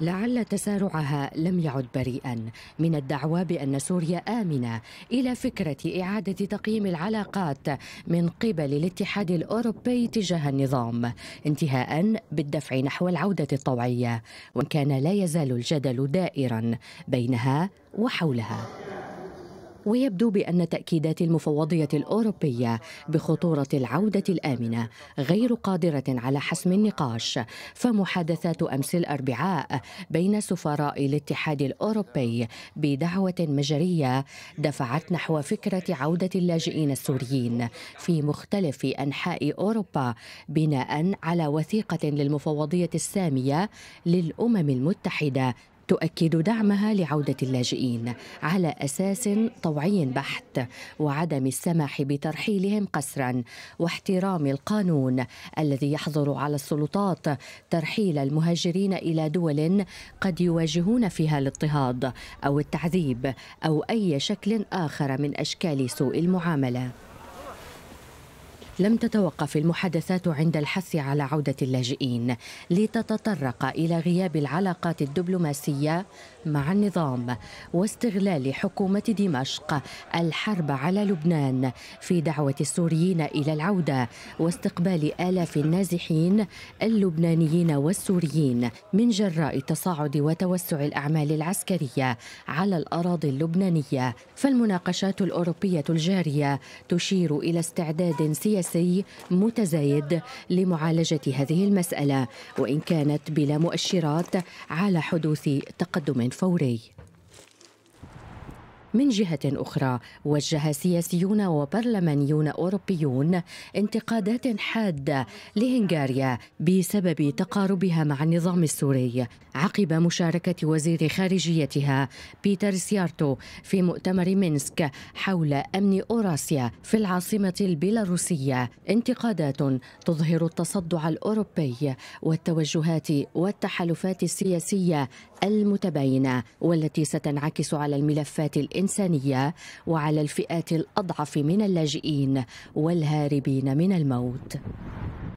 لعل تسارعها لم يعد بريئا من الدعوى بان سوريا امنه الى فكره اعاده تقييم العلاقات من قبل الاتحاد الاوروبي تجاه النظام انتهاء بالدفع نحو العوده الطوعيه وان كان لا يزال الجدل دائرا بينها وحولها ويبدو بأن تأكيدات المفوضية الأوروبية بخطورة العودة الآمنة غير قادرة على حسم النقاش فمحادثات أمس الأربعاء بين سفراء الاتحاد الأوروبي بدعوة مجرية دفعت نحو فكرة عودة اللاجئين السوريين في مختلف أنحاء أوروبا بناء على وثيقة للمفوضية السامية للأمم المتحدة تؤكد دعمها لعودة اللاجئين على أساس طوعي بحت وعدم السماح بترحيلهم قسرا واحترام القانون الذي يحظر على السلطات ترحيل المهاجرين إلى دول قد يواجهون فيها الاضطهاد أو التعذيب أو أي شكل آخر من أشكال سوء المعاملة لم تتوقف المحادثات عند الحث على عودة اللاجئين لتتطرق إلى غياب العلاقات الدبلوماسية مع النظام واستغلال حكومة دمشق الحرب على لبنان في دعوة السوريين إلى العودة واستقبال آلاف النازحين اللبنانيين والسوريين من جراء تصاعد وتوسع الأعمال العسكرية على الأراضي اللبنانية فالمناقشات الأوروبية الجارية تشير إلى استعداد سياسي سياسي متزايد لمعالجة هذه المسألة وإن كانت بلا مؤشرات على حدوث تقدم فوري من جهة أخرى وجه سياسيون وبرلمانيون أوروبيون انتقادات حادة لهنغاريا بسبب تقاربها مع النظام السوري عقب مشاركة وزير خارجيتها بيتر سيارتو في مؤتمر مينسك حول أمن أوراسيا في العاصمة البيلاروسية انتقادات تظهر التصدع الأوروبي والتوجهات والتحالفات السياسية المتباينه والتي ستنعكس على الملفات الانسانيه وعلى الفئات الاضعف من اللاجئين والهاربين من الموت